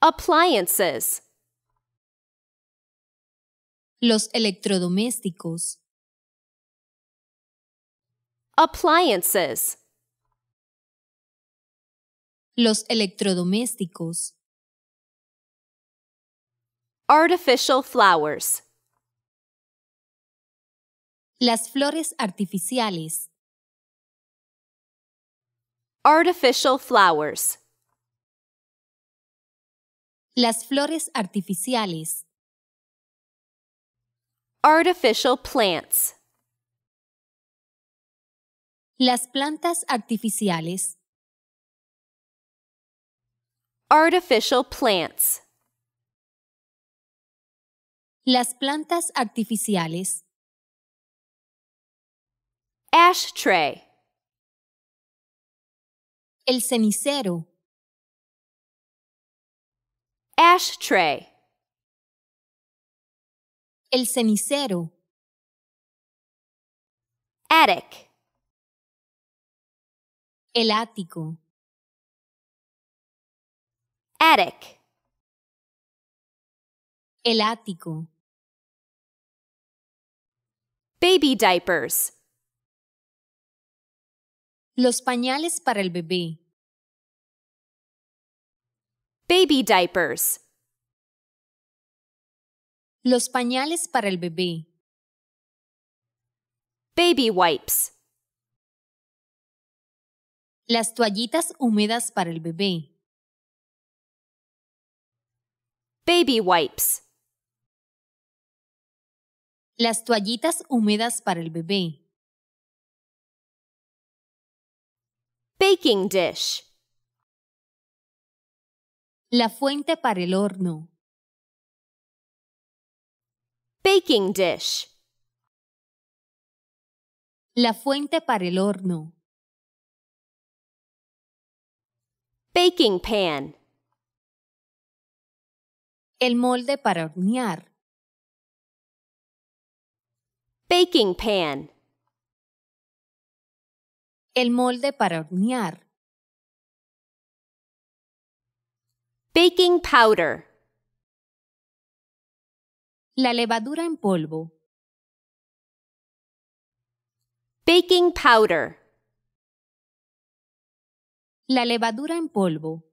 Appliances. Los electrodomésticos. Appliances. Los electrodomésticos. Artificial flowers. Las flores artificiales. Artificial flowers. Las flores artificiales. Artificial plants. Las plantas artificiales. Artificial plants. Las plantas artificiales. Ashtray. El cenicero ashtray. El cenicero. Attic. El ático. Attic. El ático. Baby diapers. Los pañales para el bebé. Baby diapers. Los pañales para el bebé. Baby wipes. Las toallitas húmedas para el bebé. Baby wipes. Las toallitas húmedas para el bebé. Baking dish. La fuente para el horno baking dish. La fuente para el horno. Baking pan. El molde para hornear. Baking pan. El molde para hornear. Baking powder. La levadura en polvo. Baking powder. La levadura en polvo.